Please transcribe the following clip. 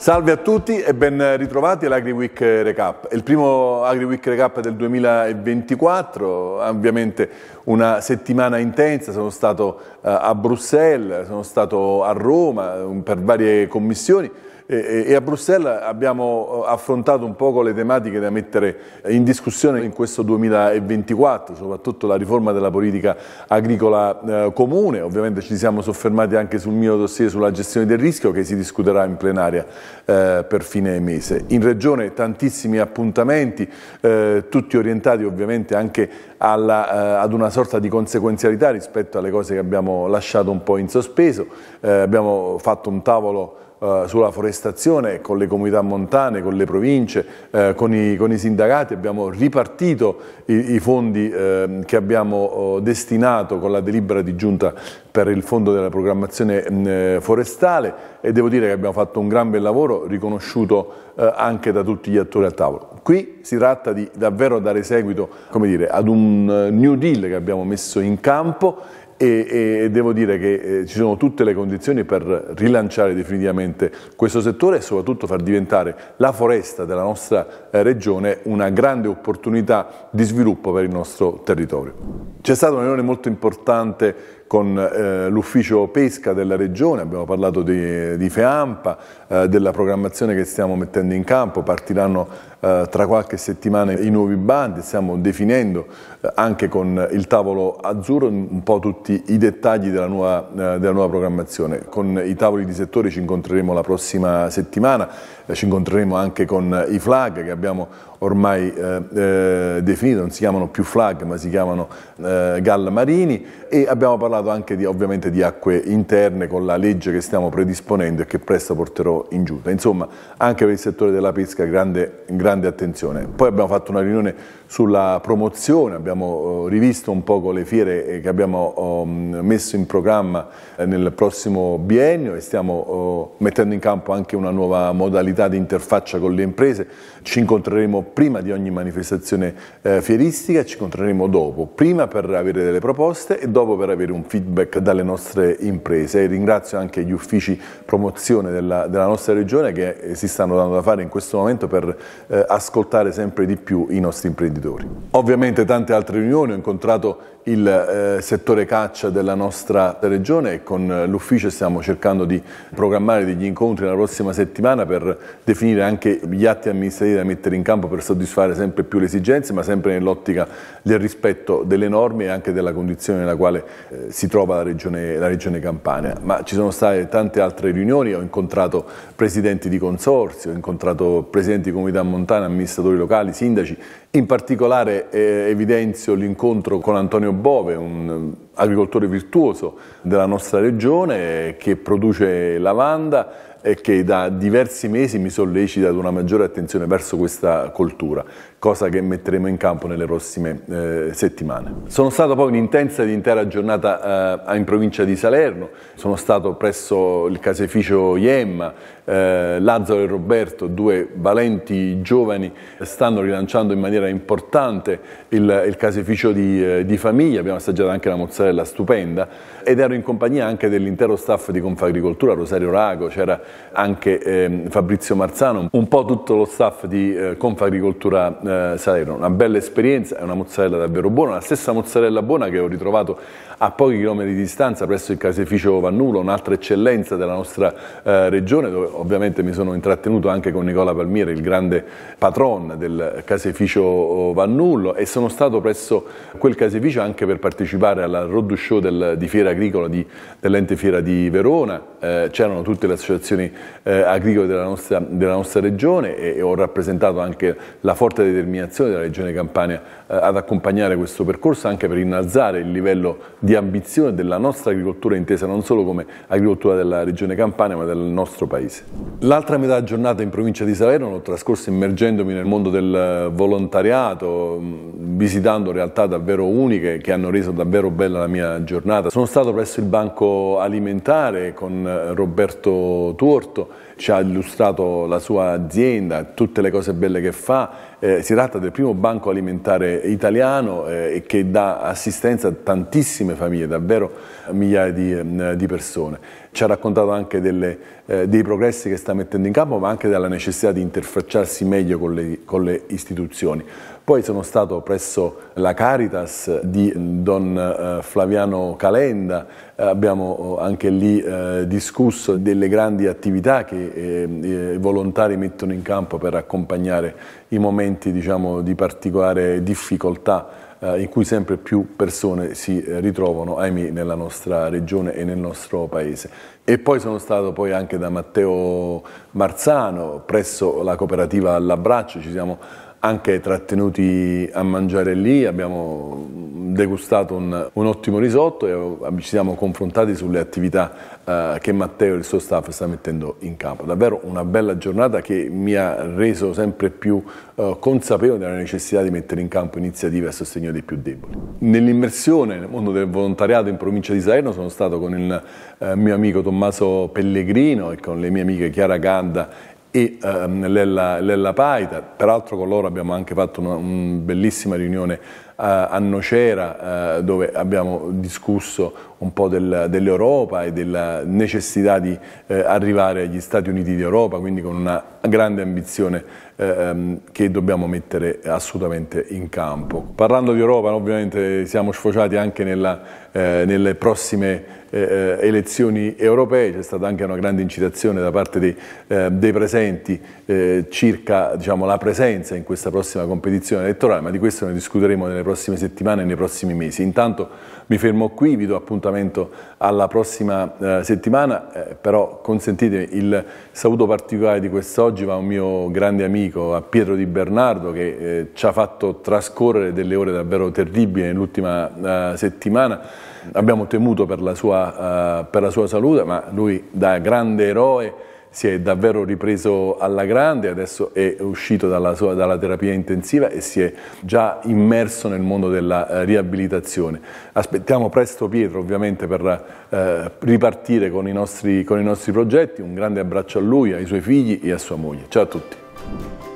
Salve a tutti e ben ritrovati all'AgriWeek Recap. il primo AgriWeek Recap del 2024, ovviamente una settimana intensa, sono stato eh, a Bruxelles, sono stato a Roma per varie commissioni, e, a Bruxelles abbiamo eh, affrontato un poco le tematiche da mettere in discussione in questo 2024, soprattutto la riforma della politica agricola eh, comune, ovviamente ci siamo soffermati anche sul mio dossier sulla gestione del rischio che si discuterà in plenaria eh, per fine mese. In regione tantissimi appuntamenti, tutti orientati ovviamente anche alla, ad una sorta di conseguenzialità rispetto alle cose che abbiamo lasciato un po' in sospeso, abbiamo fatto un tavolo eh, sulla forestazione con le comunità montane, con le province, eh, con, i, con, i, sindacati, abbiamo ripartito i, i fondi eh, che abbiamo oh, destinato con la delibera di giunta per il fondo della programmazione mm, eh, forestale e devo dire che abbiamo fatto un gran bel lavoro riconosciuto eh, anche da tutti gli attori al tavolo. Qui si tratta di davvero dare seguito dire, ad un New Deal che abbiamo messo in campo e, e devo dire che eh, ci sono tutte le condizioni per rilanciare definitivamente questo settore e soprattutto far diventare la foresta della nostra eh, regione una grande opportunità di sviluppo per il nostro territorio. C'è stata un'unione molto importante con eh, l'ufficio pesca della regione, abbiamo parlato di, di FEAMPA, eh, della programmazione che stiamo mettendo in campo, partiranno eh, tra qualche settimana i nuovi bandi, stiamo definendo eh, anche con il tavolo azzurro un po' tutti i dettagli della nuova, eh, della nuova programmazione. Con i tavoli di settore ci incontreremo la prossima settimana, eh, ci incontreremo anche con i flag che abbiamo ormai definito, non si chiamano più flag ma si chiamano eh, Gall Marini e abbiamo parlato parlato anche di, ovviamente di acque interne con la legge che stiamo predisponendo e che presto porterò in giunta. Insomma, anche per il settore della pesca grande, grande attenzione. Poi abbiamo fatto una riunione sulla promozione, abbiamo eh, rivisto un po' le fiere eh, che abbiamo ehm, messo in programma eh, nel prossimo biennio e stiamo mettendo in campo anche una nuova modalità di interfaccia con le imprese. Ci incontreremo prima di ogni manifestazione fieristica, ci incontreremo dopo, prima per avere delle proposte e dopo per avere un feedback dalle nostre imprese e ringrazio anche gli uffici promozione della, della nostra regione che eh, si stanno dando da fare in questo momento per eh, ascoltare sempre di più i nostri imprenditori. Ovviamente tante altre riunioni, ho incontrato il eh, settore caccia della nostra regione e con l'ufficio stiamo cercando di programmare degli incontri la prossima settimana per definire anche gli atti amministrativi da mettere in campo per soddisfare sempre più le esigenze ma sempre nell'ottica del rispetto delle norme e anche della condizione nella quale eh, si si trova la regione, la regione, Campania, ma ci sono state tante altre riunioni, ho incontrato presidenti di consorzio, ho incontrato presidenti di comunità montane, amministratori locali, sindaci, in particolare eh, evidenzio l'incontro con Antonio Bove, un agricoltore virtuoso della nostra regione che produce lavanda e che da diversi mesi mi sollecita ad una maggiore attenzione verso questa coltura, cosa che metteremo in campo nelle prossime eh, settimane. Sono stato poi un'intensa ed intera giornata eh, in provincia di Salerno, sono stato presso il caseificio Iemma, eh, Lazzaro e Roberto, due valenti giovani, stanno rilanciando in maniera importante il, il caseificio di, eh, di famiglia, abbiamo assaggiato anche la mozzarella passerella stupenda ed ero in compagnia anche dell'intero staff di Confagricoltura, Rosario Rago, c'era anche eh, Fabrizio Marzano, un po' tutto lo staff di eh, Confagricoltura eh, Salerno. Una bella esperienza, è una mozzarella davvero buona, la stessa mozzarella buona che ho ritrovato a pochi chilometri di distanza presso il caseificio Vannulo, un'altra eccellenza della nostra eh, regione, dove ovviamente mi sono intrattenuto anche con Nicola Palmiere, il grande patron del caseificio Vannulo e sono stato presso quel caseificio anche per partecipare alla rotazione produce show del, di fiera agricola di, dell'ente fiera di Verona, eh, c'erano tutte le associazioni eh, agricole della nostra, della nostra regione e, e, ho rappresentato anche la forte determinazione della regione Campania eh, ad accompagnare questo percorso anche per innalzare il livello di ambizione della nostra agricoltura intesa non solo come agricoltura della regione Campania ma del nostro paese. L'altra metà giornata in provincia di Salerno l'ho trascorso immergendomi nel mondo del volontariato, visitando realtà davvero uniche che hanno reso davvero bella la mia giornata. Sono stato presso il banco alimentare con eh, Roberto Tuorto, ci ha illustrato la sua azienda, tutte le cose belle che fa eh, si tratta del primo banco alimentare italiano eh, che dà assistenza a tantissime famiglie, davvero migliaia di, eh, di persone ci ha raccontato anche delle, eh, dei progressi che sta mettendo in campo, ma anche della necessità di interfacciarsi meglio con le, con le istituzioni. Poi sono stato presso la Caritas di eh, Don eh, Flaviano Calenda, eh, abbiamo anche lì discusso delle grandi attività che i volontari mettono in campo per accompagnare i momenti diciamo, di particolare difficoltà eh, in cui sempre più persone si eh, ritrovano, ahimè, nella nostra regione e nel nostro paese. E poi sono stato poi anche da Matteo Marzano presso la cooperativa All'Abraccio, ci siamo anche trattenuti a mangiare lì, abbiamo degustato un, un ottimo risotto e eh, ci siamo confrontati sulle attività eh, che Matteo e il suo staff sta mettendo in campo. Davvero una bella giornata che mi ha reso sempre più eh, consapevole della necessità di mettere in campo iniziative a sostegno dei più deboli. Nell'immersione nel mondo del volontariato in provincia di Salerno sono stato con il eh, mio amico Tommaso Pellegrino e con le mie amiche Chiara Ganda e ehm, Lella, Lella Paita, peraltro con loro abbiamo anche fatto una un bellissima riunione a Nocera eh, dove abbiamo discusso un po' del, dell'Europa e della necessità di eh, arrivare agli Stati Uniti d'Europa, quindi con una grande ambizione eh, ehm, che dobbiamo mettere assolutamente in campo. Parlando di Europa, ovviamente siamo sfociati anche nella, eh, nelle prossime eh, elezioni europee, c'è stata anche una grande incitazione da parte dei, eh, dei presenti circa diciamo, la presenza in questa prossima competizione elettorale, ma di questo ne discuteremo nelle prossime prossime settimane e nei prossimi mesi. Intanto mi fermo qui, vi do appuntamento alla prossima eh, settimana, eh, però consentitemi il saluto particolare di quest'oggi va a un mio grande amico, a Pietro Di Bernardo, che eh, ci ha fatto trascorrere delle ore davvero terribili nell'ultima eh, settimana. Abbiamo temuto per la sua, eh, per la sua salute, ma lui da grande eroe si è davvero ripreso alla grande, adesso è uscito dalla, sua, dalla terapia intensiva e si è già immerso nel mondo della eh, riabilitazione. Aspettiamo presto Pietro ovviamente per eh, ripartire con i, nostri, con i nostri progetti, un grande abbraccio a lui, ai suoi figli e a sua moglie. Ciao a tutti.